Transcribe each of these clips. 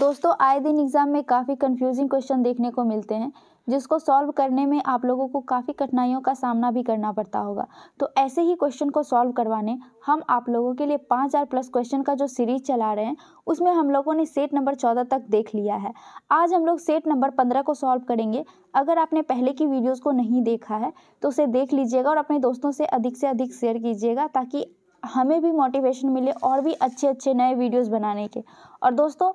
दोस्तों आए दिन एग्ज़ाम में काफ़ी कन्फ्यूजिंग क्वेश्चन देखने को मिलते हैं जिसको सॉल्व करने में आप लोगों को काफ़ी कठिनाइयों का सामना भी करना पड़ता होगा तो ऐसे ही क्वेश्चन को सॉल्व करवाने हम आप लोगों के लिए पाँच हज़ार प्लस क्वेश्चन का जो सीरीज चला रहे हैं उसमें हम लोगों ने सेट नंबर चौदह तक देख लिया है आज हम लोग सेट नंबर पंद्रह को सॉल्व करेंगे अगर आपने पहले की वीडियोज़ को नहीं देखा है तो उसे देख लीजिएगा और अपने दोस्तों से अधिक से अधिक शेयर कीजिएगा ताकि हमें भी मोटिवेशन मिले और भी अच्छे अच्छे नए वीडियोज़ बनाने के और दोस्तों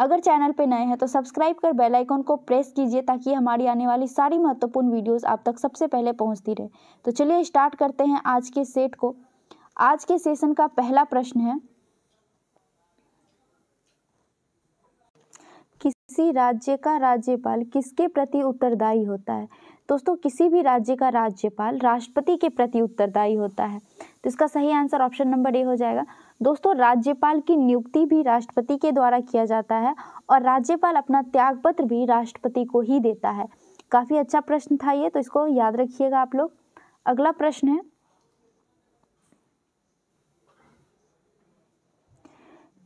अगर चैनल पर नए हैं तो सब्सक्राइब कर बेल आइकन को प्रेस कीजिए ताकि हमारी आने वाली सारी महत्वपूर्ण वीडियोस आप तक सबसे पहले पहुंचती रहे तो चलिए स्टार्ट करते हैं आज के सेट को आज के सेशन का पहला प्रश्न है किसी राज्य का राज्यपाल किसके प्रति उत्तरदायी होता है दोस्तों किसी भी राज्य का राज्यपाल राष्ट्रपति के प्रति उत्तरदायी होता है तो इसका सही आंसर ऑप्शन नंबर ए हो जाएगा दोस्तों राज्यपाल की नियुक्ति भी राष्ट्रपति के द्वारा किया जाता है और राज्यपाल अपना त्याग पत्र भी राष्ट्रपति को ही देता है काफ़ी अच्छा प्रश्न था ये तो इसको याद रखिएगा आप लोग अगला प्रश्न है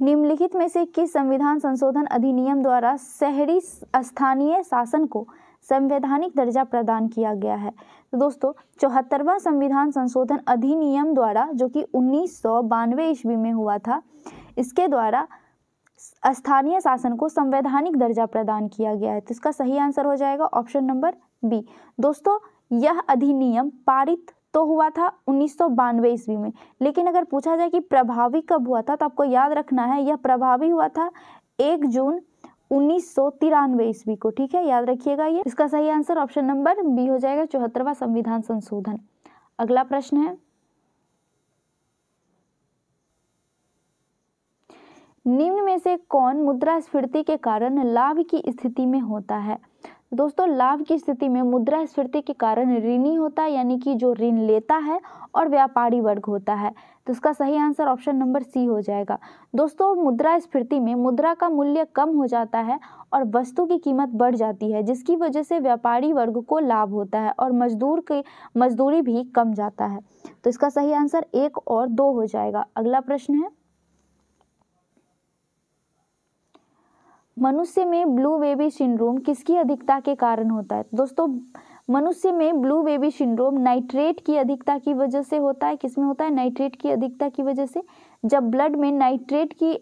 निम्नलिखित में से किस संविधान संशोधन अधिनियम द्वारा शहरी स्थानीय शासन को संवैधानिक दर्जा प्रदान किया गया है तो दोस्तों चौहत्तरवा संविधान संशोधन अधिनियम द्वारा जो कि उन्नीस सौ बानवे ईस्वी में हुआ था इसके द्वारा स्थानीय शासन को संवैधानिक दर्जा प्रदान किया गया है तो इसका सही आंसर हो जाएगा ऑप्शन नंबर बी दोस्तों यह अधिनियम पारित तो हुआ था उन्नीस सौ बानवे ईस्वी में लेकिन अगर पूछा जाए कि प्रभावी कब हुआ था तो आपको याद रखना है यह प्रभावी हुआ था एक जून उन्नीस सौ तिरानवे ईस्वी को ठीक है याद रखिएगा ये इसका सही आंसर ऑप्शन नंबर बी हो जाएगा चौहत्तरवा संविधान संशोधन अगला प्रश्न है निम्न में से कौन मुद्रास्फीति के कारण लाभ की स्थिति में होता है दोस्तों लाभ की स्थिति में मुद्रास्फीति के कारण ऋणी होता है यानी कि जो ऋण लेता है और व्यापारी वर्ग होता है तो उसका सही आंसर ऑप्शन नंबर सी हो जाएगा दोस्तों मुद्रा स्फीर्ति में मुद्रा का मूल्य कम हो जाता है और वस्तु की कीमत बढ़ जाती है जिसकी वजह से व्यापारी वर्ग को लाभ होता है और मजदूर की मजदूरी भी कम जाता है तो इसका सही आंसर एक और दो हो जाएगा अगला प्रश्न है मनुष्य में ब्लू बेबी सिंड्रोम किसकी अधिकता के कारण होता है दोस्तों मनुष्य में ब्लू बेबी सिंड्रोम नाइट्रेट की अधिकता की वजह से होता है किसमें होता है नाइट्रेट की अधिकता की वजह से जब ब्लड में नाइट्रेट की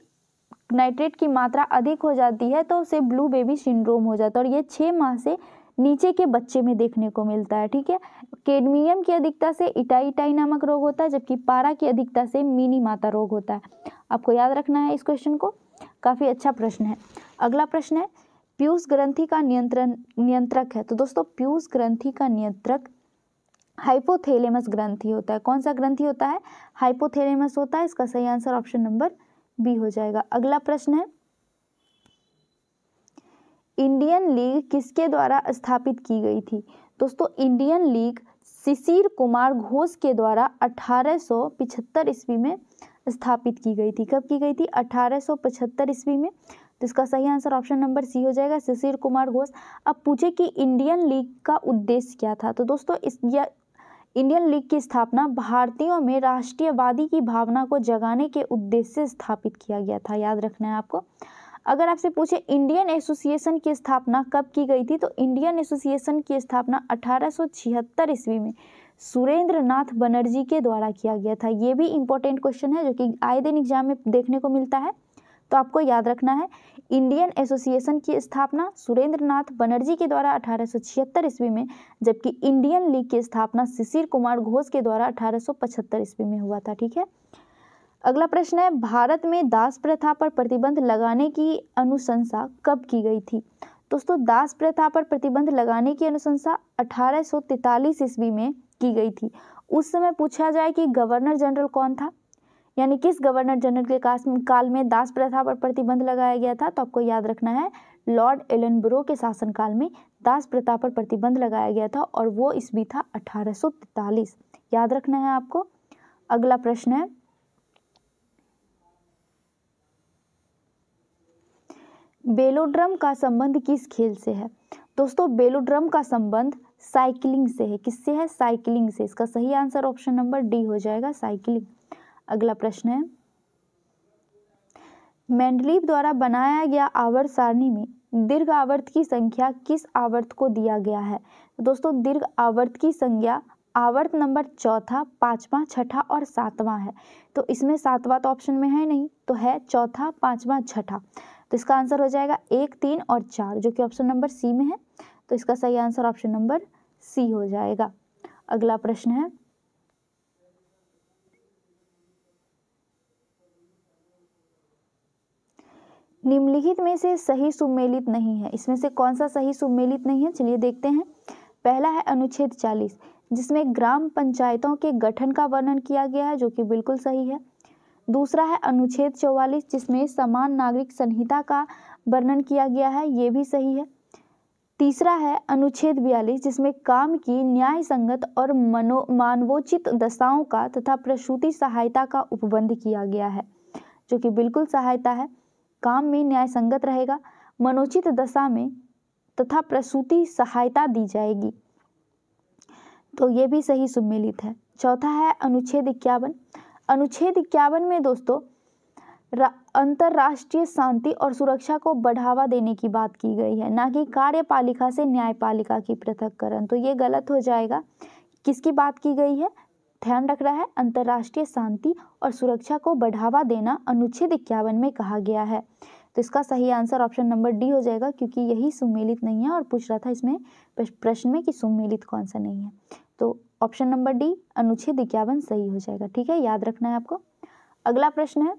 नाइट्रेट की मात्रा अधिक हो जाती है तो उसे ब्लू बेबी सिंड्रोम हो जाता है और ये छः माह से नीचे के बच्चे में देखने को मिलता है ठीक है केडमियम की अधिकता से इटाई इटाई नामक रोग होता है जबकि पारा की अधिकता से मिनी माता रोग होता है आपको याद रखना है इस क्वेश्चन को काफ़ी अच्छा प्रश्न है अगला प्रश्न है पीयूष ग्रंथि का नियंत्रण नियंत्रक है तो दोस्तों पीयूष ग्रंथि का नियंत्रक हाइपोथेलेमस ग्रंथि होता है कौन सा ग्रंथि होता है हाइपोथेलेमस होता है इसका सही आंसर ऑप्शन नंबर बी हो जाएगा अगला प्रश्न है इंडियन लीग किसके द्वारा स्थापित की गई थी दोस्तों इंडियन लीग शिशिर कुमार घोष के द्वारा 1875 ईस्वी में स्थापित की गई थी कब की गई थी 1875 ईस्वी में तो इसका सही आंसर ऑप्शन नंबर सी हो जाएगा शिशिर कुमार घोष अब पूछे कि इंडियन लीग का उद्देश्य क्या था तो दोस्तों इस या इंडियन लीग की स्थापना भारतीयों में राष्ट्रीयवादी की भावना को जगाने के उद्देश्य से स्थापित किया गया था याद रखना है आपको अगर आपसे पूछे इंडियन एसोसिएशन की स्थापना कब की गई थी तो इंडियन एसोसिएशन की स्थापना 1876 ईस्वी में सुरेंद्र नाथ बनर्जी के द्वारा किया गया था ये भी इम्पोर्टेंट क्वेश्चन है जो कि आए दिन एग्जाम में देखने को मिलता है तो आपको याद रखना है इंडियन एसोसिएशन की स्थापना सुरेंद्र नाथ बनर्जी के द्वारा अठारह ईस्वी में जबकि इंडियन लीग की स्थापना शिशिर कुमार घोष के द्वारा अठारह ईस्वी में हुआ था ठीक है अगला प्रश्न है भारत में दास प्रथा पर प्रतिबंध लगाने की अनुशंसा कब की गई थी दोस्तों दास प्रथा पर प्रतिबंध लगाने की अनुशंसा अठारह ईस्वी में की गई थी उस समय पूछा जाए कि गवर्नर जनरल कौन था यानी किस गवर्नर जनरल के काल में दास प्रथा पर प्रतिबंध लगाया गया था तो आपको याद रखना है लॉर्ड एलन ब्रो के शासनकाल में दास प्रथा पर प्रतिबंध लगाया गया था और वो ईस्वी था अठारह याद रखना है आपको अगला प्रश्न है बेलोड्रम का संबंध किस खेल से है दोस्तों बेलोड्रम का संबंध साइकिलिंग से है किससे है साइकिलिंग से इसका सही आंसर ऑप्शन नंबर डी हो जाएगा साइकिलिंग अगला प्रश्न है मेंडलीव द्वारा बनाया गया आवर्त सारणी में दीर्घ आवर्त की संख्या किस आवर्त को दिया गया है तो दोस्तों दीर्घ आवर्त की संख्या आवर्त नंबर चौथा पांचवा छठा और सातवां है तो इसमें सातवां तो ऑप्शन में है नहीं तो है चौथा पांचवा छठा तो इसका आंसर हो जाएगा एक तीन और चार जो कि ऑप्शन नंबर सी में है तो इसका सही आंसर ऑप्शन नंबर सी हो जाएगा अगला प्रश्न है निम्नलिखित में से सही सुमेलित नहीं है इसमें से कौन सा सही सुमेलित नहीं है चलिए देखते हैं पहला है अनुच्छेद 40 जिसमें ग्राम पंचायतों के गठन का वर्णन किया गया है जो कि बिल्कुल सही है दूसरा है अनुच्छेद चौवालीस जिसमें समान नागरिक संहिता का वर्णन किया गया है ये भी सही है तीसरा है अनुच्छेद बयालीस जिसमें काम की न्याय संगत और मनो मानवोचित दशाओं का तथा प्रसूति सहायता का उपबंध किया गया है जो कि बिल्कुल सहायता है काम में न्याय संगत रहेगा मनोचित दशा में तथा प्रसूति सहायता दी जाएगी तो ये भी सही सम्मिलित है चौथा है अनुच्छेद इक्यावन अनुच्छेद इक्यावन में दोस्तों अंतर्राष्ट्रीय शांति और सुरक्षा को बढ़ावा देने की बात की गई है ना कि कार्यपालिका से न्यायपालिका की पृथककरण तो ये गलत हो जाएगा किसकी बात की गई है ध्यान रख रहा है अंतर्राष्ट्रीय शांति और सुरक्षा को बढ़ावा देना अनुच्छेद इक्यावन में कहा गया है तो इसका सही आंसर ऑप्शन नंबर डी हो जाएगा क्योंकि यही सुमेलित नहीं है और पूछ रहा था इसमें प्रश्न में कि सुमेलित कौन सा नहीं है तो ऑप्शन नंबर डी अनुच्छेद इक्यावन सही हो जाएगा ठीक है याद रखना है आपको अगला प्रश्न है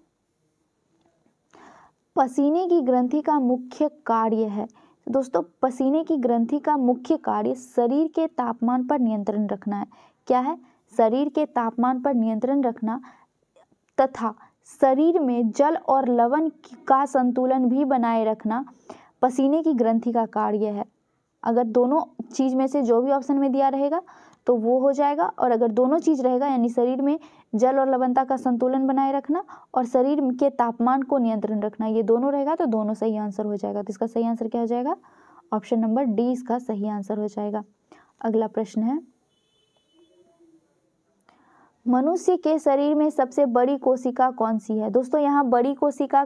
पसीने की ग्रंथि का मुख्य कार्य है दोस्तों पसीने की ग्रंथि का मुख्य कार्य शरीर के तापमान पर नियंत्रण रखना है क्या है शरीर के तापमान पर नियंत्रण रखना तथा शरीर में जल और लवण का संतुलन भी बनाए रखना पसीने की ग्रंथि का कार्य है अगर दोनों चीज़ में से जो भी ऑप्शन में दिया रहेगा तो वो हो जाएगा और अगर दोनों चीज़ रहेगा यानी शरीर में जल और लवणता का संतुलन बनाए रखना और शरीर के तापमान को नियंत्रण रखना ये दोनों रहेगा तो दोनों सही आंसर हो जाएगा तो इसका सही आंसर क्या हो जाएगा ऑप्शन नंबर डी इसका सही आंसर हो जाएगा अगला प्रश्न है मनुष्य के शरीर में सबसे बड़ी कोशिका कौन सी है दोस्तों यहाँ बड़ी कोशिका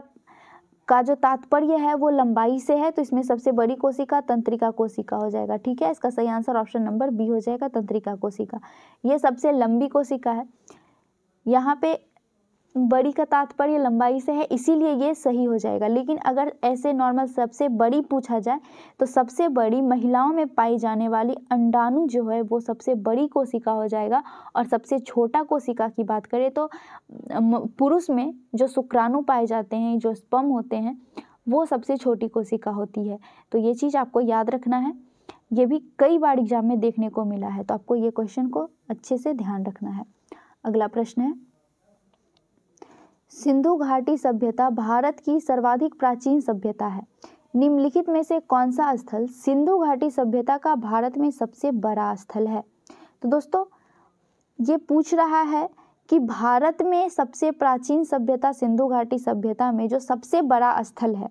का जो तात्पर्य है वो लंबाई से है तो इसमें सबसे बड़ी कोशिका तंत्रिका कोशिका हो जाएगा ठीक है इसका सही आंसर ऑप्शन नंबर बी हो जाएगा तंत्रिका कोशिका ये सबसे लंबी कोशिका है यहाँ पे बड़ी का तात्पर्य लंबाई से है इसीलिए ये सही हो जाएगा लेकिन अगर ऐसे नॉर्मल सबसे बड़ी पूछा जाए तो सबसे बड़ी महिलाओं में पाई जाने वाली अंडाणु जो है वो सबसे बड़ी कोशिका हो जाएगा और सबसे छोटा कोशिका की बात करें तो पुरुष में जो शुक्राणु पाए जाते हैं जो स्पम होते हैं वो सबसे छोटी कोशिका होती है तो ये चीज़ आपको याद रखना है ये भी कई बार एग्जाम में देखने को मिला है तो आपको ये क्वेश्चन को अच्छे से ध्यान रखना है अगला प्रश्न है सिंधु घाटी सभ्यता भारत की सर्वाधिक प्राचीन सभ्यता है निम्नलिखित में से कौन सा स्थल सिंधु घाटी सभ्यता का भारत में सबसे बड़ा स्थल है तो दोस्तों ये पूछ रहा है कि भारत में सबसे प्राचीन सभ्यता सिंधु घाटी सभ्यता में जो सबसे बड़ा स्थल है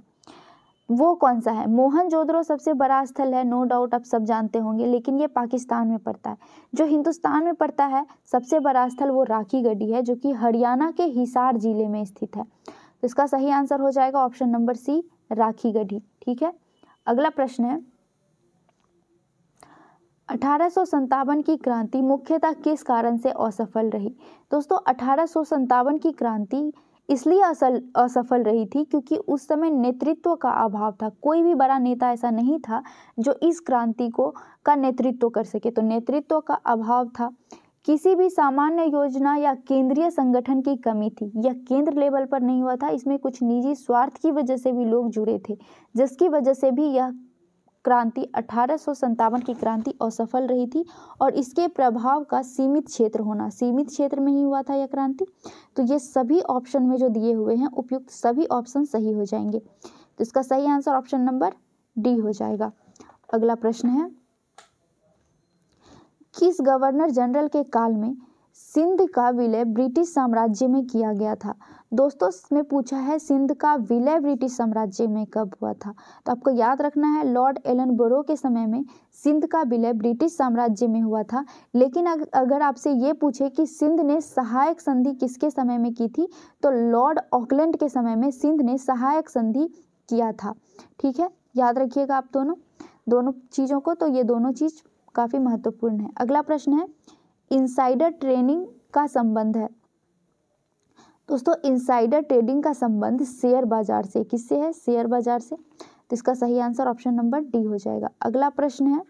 वो कौन सा है जोधरो सबसे बड़ा स्थल है नो डाउट आप सब जानते होंगे लेकिन ये पाकिस्तान में पड़ता है जो हिंदुस्तान में पड़ता है सबसे बड़ा स्थल वो राखी गढ़ी है जो कि हरियाणा के हिसार जिले में स्थित है तो इसका सही आंसर हो जाएगा ऑप्शन नंबर सी राखी गढ़ी ठीक है अगला प्रश्न है अठारह की क्रांति मुख्यतः किस कारण से असफल रही दोस्तों अठारह की क्रांति इसलिए असल असफल रही थी क्योंकि उस समय नेतृत्व का अभाव था कोई भी बड़ा नेता ऐसा नहीं था जो इस क्रांति को का नेतृत्व कर सके तो नेतृत्व का अभाव था किसी भी सामान्य योजना या केंद्रीय संगठन की कमी थी यह केंद्र लेवल पर नहीं हुआ था इसमें कुछ निजी स्वार्थ की वजह से भी लोग जुड़े थे जिसकी वजह से भी यह क्रांति अठारह की क्रांति असफल रही थी और इसके प्रभाव का सीमित क्षेत्र होना सीमित क्षेत्र में ही हुआ था यह क्रांति तो ये सभी ऑप्शन में जो दिए हुए हैं उपयुक्त सभी ऑप्शन सही हो जाएंगे तो इसका सही आंसर ऑप्शन नंबर डी हो जाएगा अगला प्रश्न है किस गवर्नर जनरल के काल में सिंध का विलय ब्रिटिश साम्राज्य में किया गया था दोस्तों इसमें पूछा है सिंध का विलय ब्रिटिश साम्राज्य में कब हुआ था तो आपको याद रखना है लॉर्ड एलन बोरो के समय में सिंध का विलय ब्रिटिश साम्राज्य में हुआ था लेकिन अगर आपसे ये पूछे कि सिंध ने सहायक संधि किसके समय में की थी तो लॉर्ड ऑकलैंड के समय में सिंध ने सहायक संधि किया था ठीक है याद रखिएगा आप दोनों दोनों चीज़ों को तो ये दोनों चीज़ काफ़ी महत्वपूर्ण है अगला प्रश्न है इनसाइडर ट्रेडिंग का संबंध है दोस्तों इनसाइडर ट्रेडिंग का संबंध शेयर बाजार से किससे है शेयर बाजार से तो इसका सही आंसर ऑप्शन नंबर डी हो जाएगा अगला प्रश्न है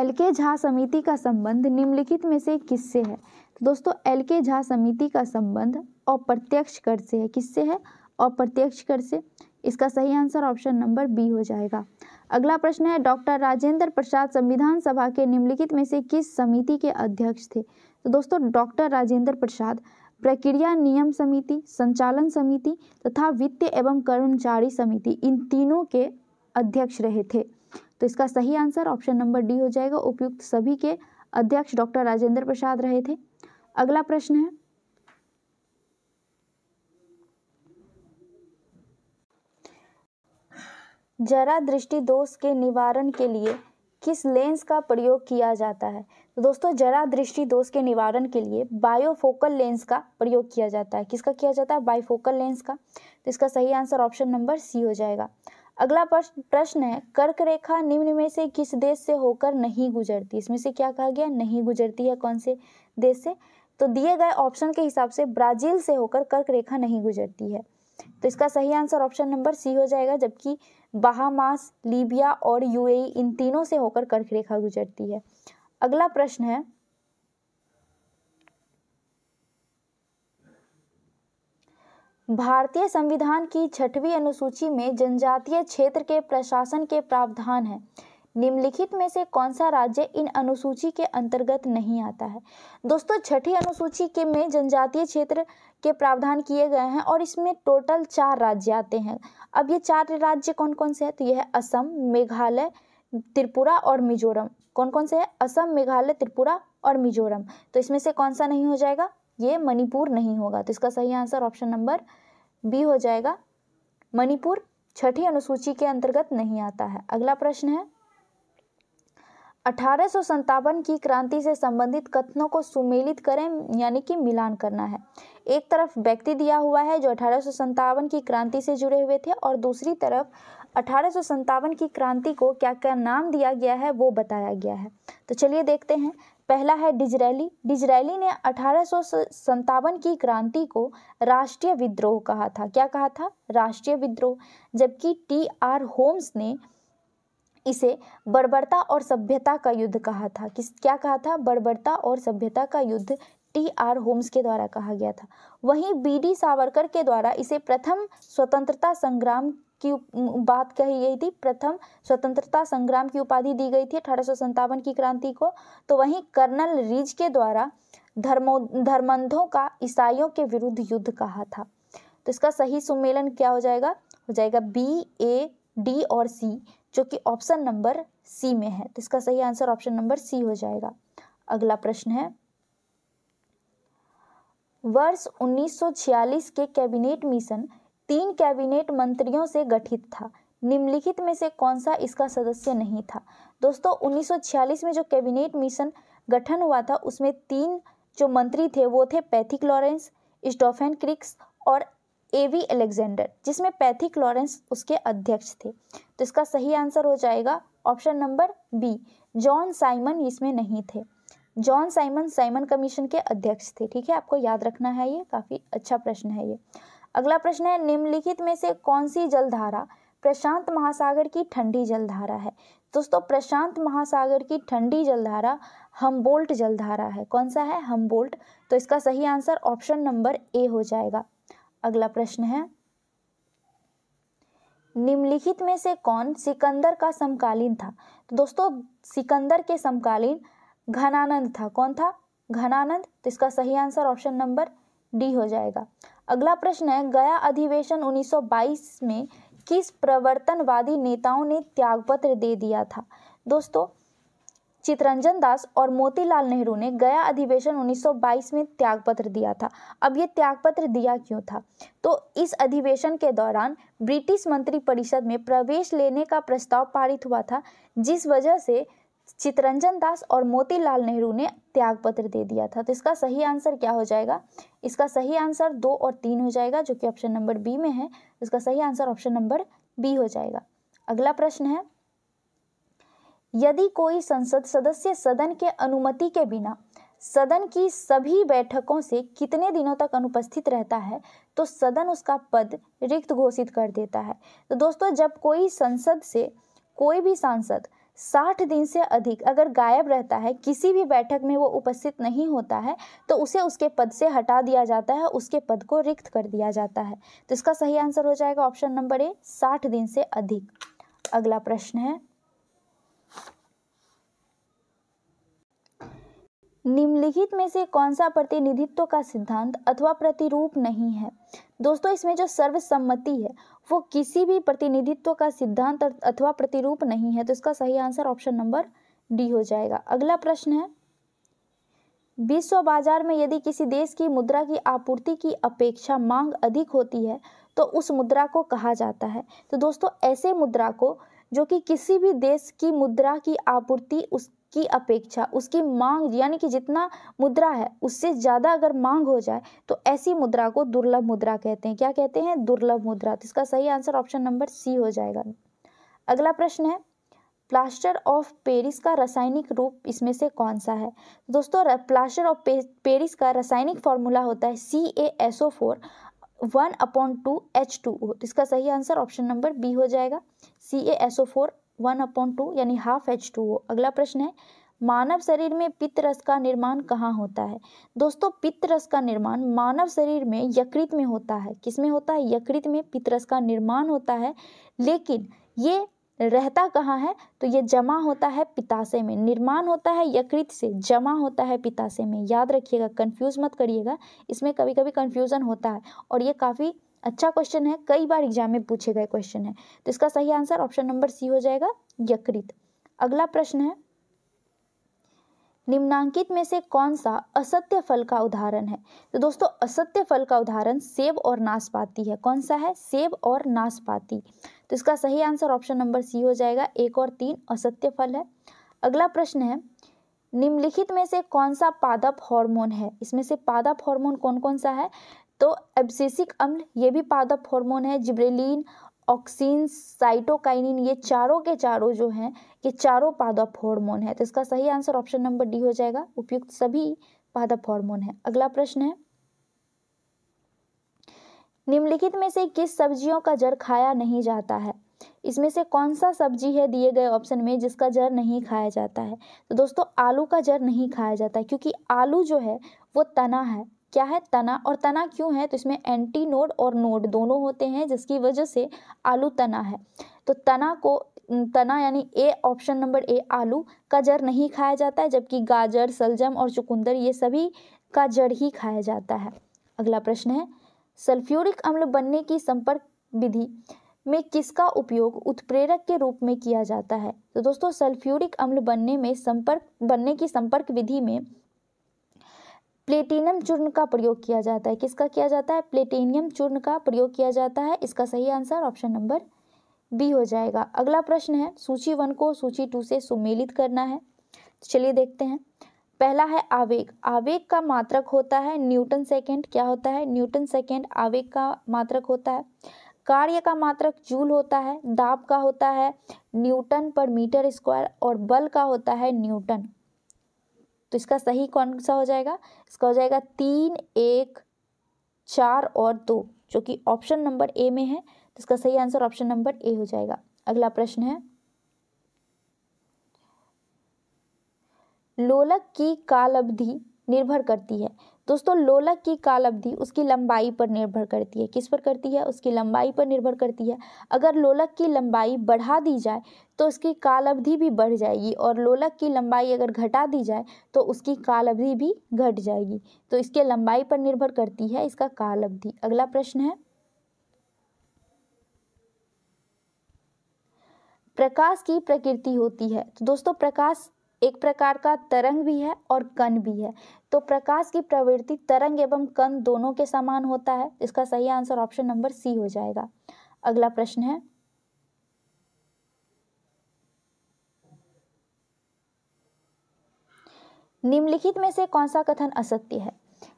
एल के झा समिति का संबंध निम्नलिखित में से किससे है तो दोस्तों एल के झा समिति का संबंध अप्रत्यक्ष कर से है किससे है अप्रत्यक्ष कर से इसका सही आंसर ऑप्शन नंबर बी हो जाएगा अगला प्रश्न है डॉक्टर राजेंद्र प्रसाद संविधान सभा के निम्नलिखित में से किस समिति के अध्यक्ष थे तो दोस्तों डॉक्टर राजेंद्र प्रसाद प्रक्रिया नियम समिति संचालन समिति तथा वित्त एवं कर्मचारी समिति इन तीनों के अध्यक्ष रहे थे तो इसका सही आंसर ऑप्शन नंबर डी हो जाएगा उपयुक्त सभी के अध्यक्ष डॉक्टर राजेंद्र प्रसाद रहे थे अगला प्रश्न है जरा दृष्टि दोष के निवारण के लिए किस लेंस का प्रयोग किया जाता है तो दोस्तों जरा दृष्टि दोष के निवारण के लिए बायोफोकल लेंस का प्रयोग किया जाता है किसका किया जाता है बायोफोकल लेंस का तो इसका सही आंसर ऑप्शन नंबर सी हो जाएगा अगला प्रश्न है कर्क रेखा निम्न में से किस देश से होकर नहीं गुजरती इसमें से क्या कहा गया नहीं गुजरती है कौन से देश से तो दिए गए ऑप्शन के हिसाब से ब्राजील से होकर कर्क रेखा नहीं गुजरती है तो इसका सही आंसर ऑप्शन नंबर सी हो जाएगा जबकि बहामास लीबिया और यूएई इन तीनों से होकर कर्क रेखा गुजरती है अगला प्रश्न है भारतीय संविधान की छठवीं अनुसूची में जनजातीय क्षेत्र के प्रशासन के प्रावधान हैं निम्नलिखित में से कौन सा राज्य इन अनुसूची के अंतर्गत नहीं आता है दोस्तों छठी अनुसूची के में जनजातीय क्षेत्र के प्रावधान किए गए हैं और इसमें टोटल चार राज्य आते हैं अब ये चार राज्य कौन कौन से हैं तो यह है असम मेघालय त्रिपुरा और मिजोरम कौन कौन से है असम मेघालय त्रिपुरा और मिजोरम तो इसमें से कौन सा नहीं हो जाएगा ये मणिपुर नहीं होगा तो इसका सही आंसर ऑप्शन नंबर बी हो जाएगा मणिपुर छठी अनुसूची के अंतर्गत नहीं आता है अगला प्रश्न है अठारह की क्रांति से संबंधित कथनों को सुमेलित करें यानी कि मिलान करना है एक तरफ व्यक्ति दिया हुआ है जो अठारह की क्रांति से जुड़े हुए थे और दूसरी तरफ अठारह की क्रांति को क्या क्या नाम दिया गया है वो बताया गया है तो चलिए देखते हैं पहला है डिजरैली डिजरैली ने अठारह की क्रांति को राष्ट्रीय विद्रोह कहा था क्या कहा था राष्ट्रीय विद्रोह जबकि टी आर होम्स ने इसे बर्बरता और सभ्यता का युद्ध कहा था किस क्या कहा था बर्बरता और सभ्यता का युद्ध टी आर होम्स के द्वारा कहा गया था वहीं बी डी सावरकर के द्वारा इसे प्रथम स्वतंत्रता संग्राम की बात कही गई थी प्रथम स्वतंत्रता संग्राम की उपाधि दी गई थी अठारह की क्रांति को तो वहीं कर्नल रिज के द्वारा धर्मो धर्मंधों का ईसाइयों के विरुद्ध युद्ध कहा था तो इसका सही सम्मेलन क्या हो जाएगा हो जाएगा बी ए डी और सी जो कि ऑप्शन नंबर सी में है तो इसका सही आंसर ऑप्शन नंबर सी हो जाएगा अगला प्रश्न है वर्ष 1946 के कैबिनेट मिशन तीन कैबिनेट मंत्रियों से गठित था निम्नलिखित में से कौन सा इसका सदस्य नहीं था दोस्तों 1946 में जो कैबिनेट मिशन गठन हुआ था उसमें तीन जो मंत्री थे वो थे पैथिक लॉरेंस स्टोफेन क्रिक्स और एवी एलेक्जेंडर जिसमें पैथिक लॉरेंस उसके अध्यक्ष थे तो इसका सही आंसर हो जाएगा option number B John Simon इसमें नहीं थे जॉन साइमन साइमन कमीशन के अध्यक्ष थे ठीक है आपको याद रखना है ये काफ़ी अच्छा प्रश्न है ये अगला प्रश्न है निम्नलिखित में से कौन सी जलधारा प्रशांत महासागर की ठंडी जलधारा है दोस्तों प्रशांत महासागर की ठंडी जलधारा हमबोल्ट जलधारा है कौन सा है हमबोल्ट तो इसका सही आंसर ऑप्शन नंबर ए हो जाएगा अगला प्रश्न है निम्नलिखित में से कौन सिकंदर का समकालीन था तो दोस्तों सिकंदर के समकालीन घनानंद था कौन था घनानंद तो इसका सही आंसर ऑप्शन नंबर डी हो जाएगा अगला प्रश्न है गया अधिवेशन 1922 में किस प्रवर्तनवादी नेताओं ने त्यागपत्र दे दिया था दोस्तों चितरंजन दास और मोतीलाल नेहरू ने गया अधिवेशन 1922 में त्यागपत्र दिया था अब ये त्यागपत्र दिया क्यों था तो इस अधिवेशन के दौरान ब्रिटिश मंत्रिपरिषद में प्रवेश लेने का प्रस्ताव पारित हुआ था जिस वजह से चितरंजन दास और मोतीलाल नेहरू ने त्यागपत्र दे दिया था तो इसका सही आंसर क्या हो जाएगा इसका सही आंसर दो और तीन हो जाएगा जो कि ऑप्शन नंबर बी में है इसका सही आंसर ऑप्शन नंबर बी हो जाएगा अगला प्रश्न है यदि कोई संसद सदस्य सदन के अनुमति के बिना सदन की सभी बैठकों से कितने दिनों तक अनुपस्थित रहता है तो सदन उसका पद रिक्त घोषित कर देता है तो दोस्तों जब कोई संसद से कोई भी सांसद साठ दिन से अधिक अगर गायब रहता है किसी भी बैठक में वो उपस्थित नहीं होता है तो उसे उसके पद से हटा दिया जाता है उसके पद को रिक्त कर दिया जाता है तो इसका सही आंसर हो जाएगा ऑप्शन नंबर ए साठ दिन से अधिक अगला प्रश्न है निम्नलिखित में से कौन सा प्रतिनिधित्व का सिद्धांत अथवा प्रतिरूप नहीं है दोस्तों इसमें जो सर्वसम्मति है वो किसी भी प्रतिनिधित्व का सिद्धांत अथवा प्रतिरूप नहीं है तो इसका सही आंसर ऑप्शन नंबर डी हो जाएगा अगला प्रश्न है विश्व बाजार में यदि किसी देश की मुद्रा की आपूर्ति की अपेक्षा मांग अधिक होती है तो उस मुद्रा को कहा जाता है तो दोस्तों ऐसे मुद्रा को जो कि किसी भी देश की मुद्रा की आपूर्ति उस की अपेक्षा उसकी मांग यानी कि जितना मुद्रा है उससे ज़्यादा अगर मांग हो जाए तो ऐसी मुद्रा को दुर्लभ मुद्रा कहते हैं क्या कहते हैं दुर्लभ मुद्रा तो इसका सही आंसर ऑप्शन नंबर सी हो जाएगा अगला प्रश्न है प्लास्टर ऑफ पेरिस का रासायनिक रूप इसमें से कौन सा है दोस्तों प्लास्टर ऑफ पेरिस का रासायनिक फॉर्मूला होता है C A S O four one upon two H two O इसका सही आंसर ऑप्शन नंबर बी हो जाएगा C A S O four one upon two यानी हाफ एच टू ओ अगला प्रश्न है मानव शरीर में पित्त रस का निर्माण कहाँ होता है दोस्तों पित्त रस का निर्माण मानव शरीर में यकृत में होता है किस में होता है यकृत में पित्त रस का निर्माण होता है लेकिन ये रहता कहाँ है तो ये जमा होता है पिताशय में निर्माण होता है यकृत से जमा होता है पिताशय में याद रखिएगा कन्फ्यूज़ मत करिएगा इसमें कभी कभी कन्फ्यूज़न होता है और ये काफ़ी अच्छा क्वेश्चन है कई बार एग्जाम में पूछे गए क्वेश्चन है तो इसका सही आंसर ऑप्शन नंबर सी हो जाएगा यकृत अगला प्रश्न है निम्नांकित में से कौन सा असत्य फल का उदाहरण है तो दोस्तों असत्य फल का उदाहरण सेब और नाशपाती है कौन सा है सेब और नाशपाती तो इसका सही आंसर ऑप्शन नंबर सी हो जाएगा एक और तीन असत्य फल है अगला प्रश्न है निम्नलिखित में से कौन सा पादप हार्मोन है इसमें से पादप हार्मोन कौन कौन सा है तो एब्सिसिक अम्ल ये भी पादप हार्मोन है जिब्रेलिन ऑक्सीन साइटोकाइनिन ये चारों के चारों जो हैं ये चारों पादप हार्मोन है तो इसका सही आंसर ऑप्शन नंबर डी हो जाएगा उपयुक्त सभी पादप हार्मोन है अगला प्रश्न है निम्नलिखित में से किस सब्जियों का जड़ खाया नहीं जाता है इसमें से कौन सा सब्जी है दिए गए ऑप्शन में जिसका जड़ नहीं खाया जाता है तो दोस्तों आलू का जड़ नहीं खाया जाता है क्योंकि आलू जो है वो तना है क्या है तना और तना क्यों है तो इसमें एंटी नोड और नोड दोनों होते हैं जिसकी वजह से आलू तना है तो तना को तना यानी ए ऑप्शन नंबर ए आलू का जड़ नहीं खाया जाता है जबकि गाजर सलजम और चुकंदर ये सभी का जड़ ही खाया जाता है अगला प्रश्न है सल्फ्यूरिक अम्ल बनने की संपर्क विधि में किसका उपयोग उत्प्रेरक के रूप में किया जाता है तो दोस्तों सल्फ्यूरिक अम्ल बनने में संपर्क बनने की संपर्क विधि में प्लेटिनियम चूर्ण का प्रयोग किया जाता है किसका किया जाता है प्लेटिनियम चूर्ण का प्रयोग किया जाता है इसका सही आंसर ऑप्शन नंबर बी हो जाएगा अगला प्रश्न है सूची वन को सूची टू से सुमेलित करना है चलिए देखते हैं पहला है आवेग आवेग का मात्रक होता है न्यूटन सेकेंड क्या होता है न्यूटन सेकेंड आवेग का मात्रक होता है कार्य का मात्रक जूल होता है दाब का होता है न्यूटन पर मीटर स्क्वायर और बल का होता है न्यूटन तो इसका सही कौन सा हो जाएगा इसका हो जाएगा तीन एक चार और दो जो कि ऑप्शन नंबर ए में है तो इसका सही आंसर ऑप्शन नंबर ए हो जाएगा अगला प्रश्न है लोलक की काल अवधि निर्भर करती है दोस्तों लोलक की काल अवधि उसकी लंबाई पर निर्भर करती है किस पर करती है उसकी लंबाई पर निर्भर करती है अगर लोलक की लंबाई बढ़ा दी जाए तो उसकी काल अवधि भी बढ़ जाएगी और लोलक की लंबाई अगर घटा दी जाए तो उसकी काल अवधि भी घट जाएगी तो इसके लंबाई पर निर्भर करती है इसका काल अवधि अगला प्रश्न है प्रकाश की प्रकृति होती है तो दोस्तों प्रकाश एक प्रकार का तरंग भी है और कण भी है तो प्रकाश की प्रवृत्ति तरंग एवं कण दोनों के समान होता है इसका सही आंसर ऑप्शन नंबर सी हो जाएगा अगला प्रश्न है निम्नलिखित में से कौन सा कथन असत्य है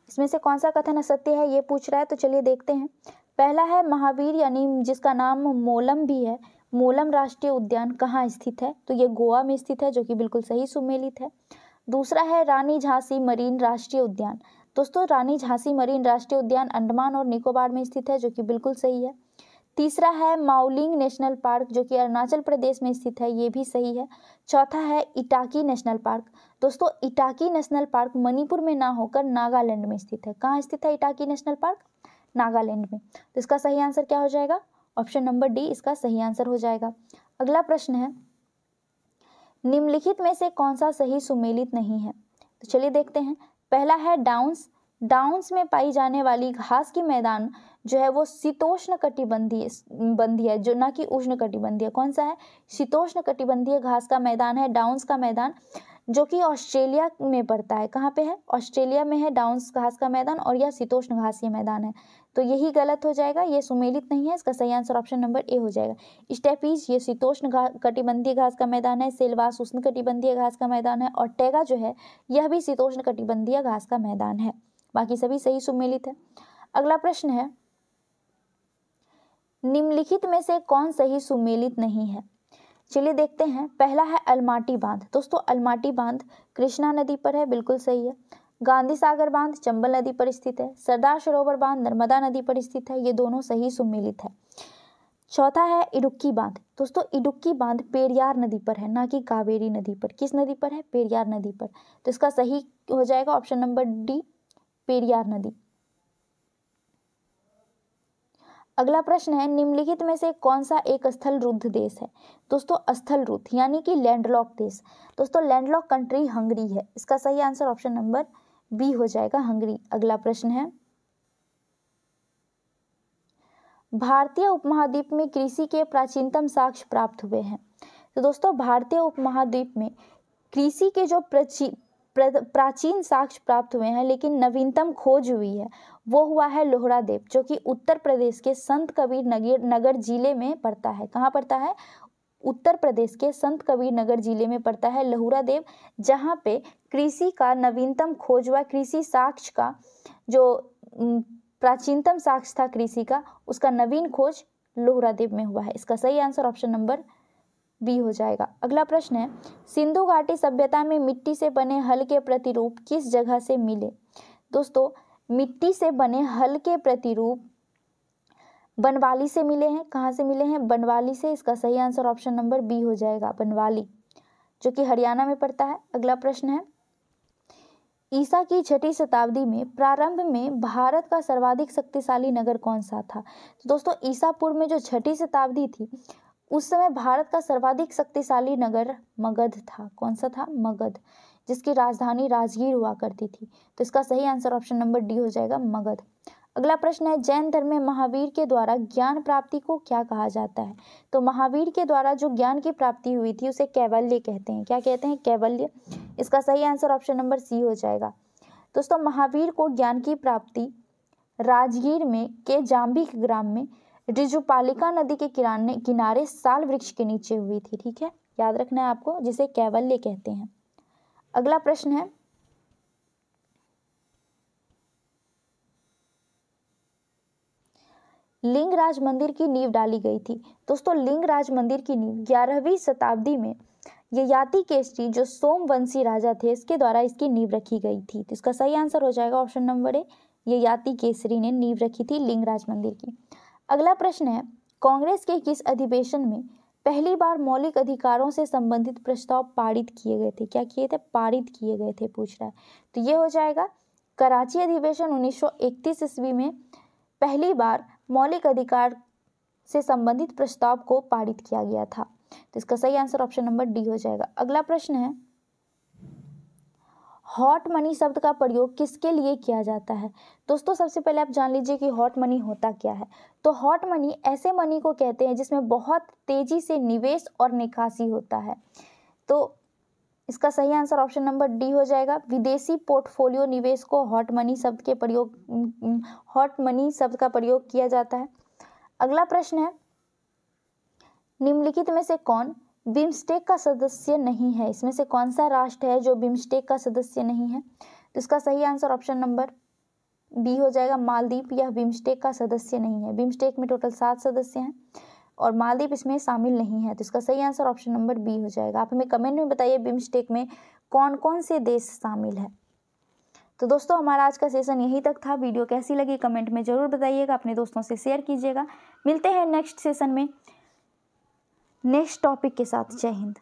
इसमें से कौन सा कथन असत्य है ये पूछ रहा है तो चलिए देखते हैं पहला है महावीर यानी जिसका नाम मोलम भी है मोलम राष्ट्रीय उद्यान कहाँ स्थित है तो ये गोवा में स्थित है जो कि बिल्कुल सही सुमेलित है दूसरा है रानी झांसी मरीन राष्ट्रीय उद्यान दोस्तों रानी झांसी मरीन राष्ट्रीय उद्यान अंडमान और निकोबार में स्थित है जो कि बिल्कुल सही है तीसरा है माउलिंग नेशनल पार्क जो कि अरुणाचल प्रदेश में स्थित है ये भी सही है चौथा है इटाकी नेशनल पार्क दोस्तों इटाकी नेशनल पार्क मणिपुर में ना होकर नागालैंड में स्थित है कहाँ स्थित है इटाकी नेशनल पार्क नागालैंड में तो इसका सही आंसर क्या हो जाएगा ऑप्शन नंबर डी इसका सही आंसर हो जाएगा अगला प्रश्न है निम्नलिखित में से कौन सा सही सुमेलित नहीं है तो चलिए देखते हैं पहला है डाउन्स डाउन्स में पाई जाने वाली घास की मैदान जो है वो शीतोष्ण कटिबंधीय है जो ना कि उष्ण कटिबंधीय कौन सा है शीतोष्ण कटिबंधीय घास का मैदान है डाउन्स का मैदान जो कि ऑस्ट्रेलिया में पड़ता है कहाँ पे है ऑस्ट्रेलिया में है डाउन्स घास का मैदान और यह शीतोष्ण घास ये मैदान है तो यही गलत हो जाएगा ये सुमेलित नहीं है इसका सही आंसर ऑप्शन नंबर ए हो जाएगा स्टेपीज ये शीतोष्ण घा कटिबंधीय घास का मैदान है सेलवास उष्ण कटिबंधीय घास का मैदान है और टेगा जो है यह भी शीतोष्ण कटिबंधीय घास का मैदान है बाकी सभी सही सुमेलित है अगला प्रश्न है निम्नलिखित में से कौन सही सुमेलित नहीं है चलिए देखते हैं पहला है अलमाटी बांध दोस्तों अलमाटी बांध कृष्णा नदी पर है बिल्कुल सही है गांधी सागर बांध चंबल नदी पर स्थित है सरदार सरोवर बांध नर्मदा नदी पर स्थित है ये दोनों सही सुमिलित है चौथा है इडुक्की बांध दोस्तों इडुक्की बांध पेरियार नदी पर है ना कि कावेरी नदी पर किस नदी पर है पेरियार नदी पर तो इसका सही हो जाएगा ऑप्शन नंबर डी पेरियार नदी अगला प्रश्न है निम्नलिखित में से कौन सा एक स्थल रुद्ध देश है दोस्तों स्थल रुद्ध यानी कि लैंडलॉक देश दोस्तों लैंडलॉक कंट्री हंगरी है इसका सही आंसर ऑप्शन नंबर बी हो जाएगा हंगरी अगला प्रश्न है भारतीय उपमहाद्वीप में कृषि के प्राचीनतम साक्ष्य प्राप्त हुए हैं तो दोस्तों भारतीय उपमहाद्वीप में कृषि के जो प्राचीन साक्ष्य प्राप्त हुए हैं लेकिन नवीनतम खोज हुई है वो हुआ है लोहरा देव जो कि उत्तर प्रदेश के संत कबीर नगर नगर जिले में पड़ता है कहाँ पड़ता है उत्तर प्रदेश के संत कबीर नगर जिले में पड़ता है देव जहाँ पे कृषि का नवीनतम खोज हुआ कृषि साक्ष्य का जो प्राचीनतम साक्ष्य था कृषि का उसका नवीन खोज लोहरादेव में हुआ है इसका सही आंसर ऑप्शन नंबर बी हो जाएगा अगला प्रश्न है सिंधु घाटी सभ्यता में मिट्टी से बने हल के प्रतिरूप किस जगह से मिले दोस्तों मिट्टी से बने हल के प्रतिरूप बनवाली से मिले हैं कहाँ से मिले हैं बनवाली से इसका सही आंसर ऑप्शन नंबर बी हो जाएगा बनवाली जो कि हरियाणा में पड़ता है अगला प्रश्न है ईसा की छठी शताब्दी में प्रारंभ में भारत का सर्वाधिक शक्तिशाली नगर कौन सा था तो दोस्तों ईसा पूर्व में जो छठी शताब्दी थी उस समय भारत का सर्वाधिक शक्तिशाली नगर मगध था कौन सा था मगध जिसकी राजधानी राजगीर हुआ करती थी तो इसका सही आंसर ऑप्शन नंबर डी हो जाएगा मगध अगला प्रश्न है जैन धर्म में महावीर के द्वारा ज्ञान प्राप्ति को क्या कहा जाता है तो महावीर के द्वारा जो ज्ञान की प्राप्ति हुई थी उसे कैवल्य कहते हैं क्या कहते हैं कैवल्य इसका सही आंसर ऑप्शन नंबर सी हो जाएगा दोस्तों महावीर को ज्ञान की प्राप्ति राजगीर में के जाम्बिक ग्राम में रिजुपालिका नदी के किराने किनारे साल वृक्ष के नीचे हुई थी ठीक है याद रखना है आपको जिसे कैवल्य कहते हैं अगला प्रश्न है लिंगराज मंदिर की नींव डाली गई थी दोस्तों लिंगराज मंदिर की नींव ग्यारहवीं शताब्दी में ययाति केसरी जो सोमवंशी राजा थे इसके द्वारा इसकी नींव रखी गई थी तो इसका सही आंसर हो जाएगा option number A Yayati Kesari ने नींव रखी थी लिंगराज मंदिर की अगला प्रश्न है कांग्रेस के किस अधिवेशन में पहली बार मौलिक अधिकारों से संबंधित प्रस्ताव पारित किए गए थे क्या किए थे पारित किए गए थे पूछ रहा है तो ये हो जाएगा कराची अधिवेशन 1931 ईस्वी में पहली बार मौलिक अधिकार से संबंधित प्रस्ताव को पारित किया गया था तो इसका सही आंसर ऑप्शन नंबर डी हो जाएगा अगला प्रश्न है हॉट मनी शब्द का प्रयोग किसके लिए किया जाता है दोस्तों सबसे पहले आप जान लीजिए कि हॉट मनी होता क्या है तो हॉट मनी ऐसे मनी को कहते हैं जिसमें बहुत तेज़ी से निवेश और निकासी होता है तो इसका सही आंसर ऑप्शन नंबर डी हो जाएगा विदेशी पोर्टफोलियो निवेश को हॉट मनी शब्द के प्रयोग हॉट मनी शब्द का प्रयोग किया जाता है अगला प्रश्न है निम्नलिखित में से कौन बिम्स्टेक का सदस्य नहीं है इसमें से कौन सा राष्ट्र है जो बिम्स्टेक का सदस्य नहीं है तो इसका सही आंसर ऑप्शन नंबर बी हो जाएगा मालदीप यह बिम्स्टेक का सदस्य नहीं है बिम्स्टेक में टोटल सात सदस्य हैं और मालदीप इसमें शामिल नहीं है तो इसका सही आंसर ऑप्शन नंबर बी हो जाएगा आप हमें कमेंट में बताइए बिम्स्टेक में कौन कौन से देश शामिल है तो दोस्तों हमारा आज का सेशन यहीं तक था वीडियो कैसी लगी कमेंट में ज़रूर बताइएगा अपने दोस्तों से शेयर कीजिएगा मिलते हैं नेक्स्ट सेशन में नेक्स्ट टॉपिक के साथ जय हिंद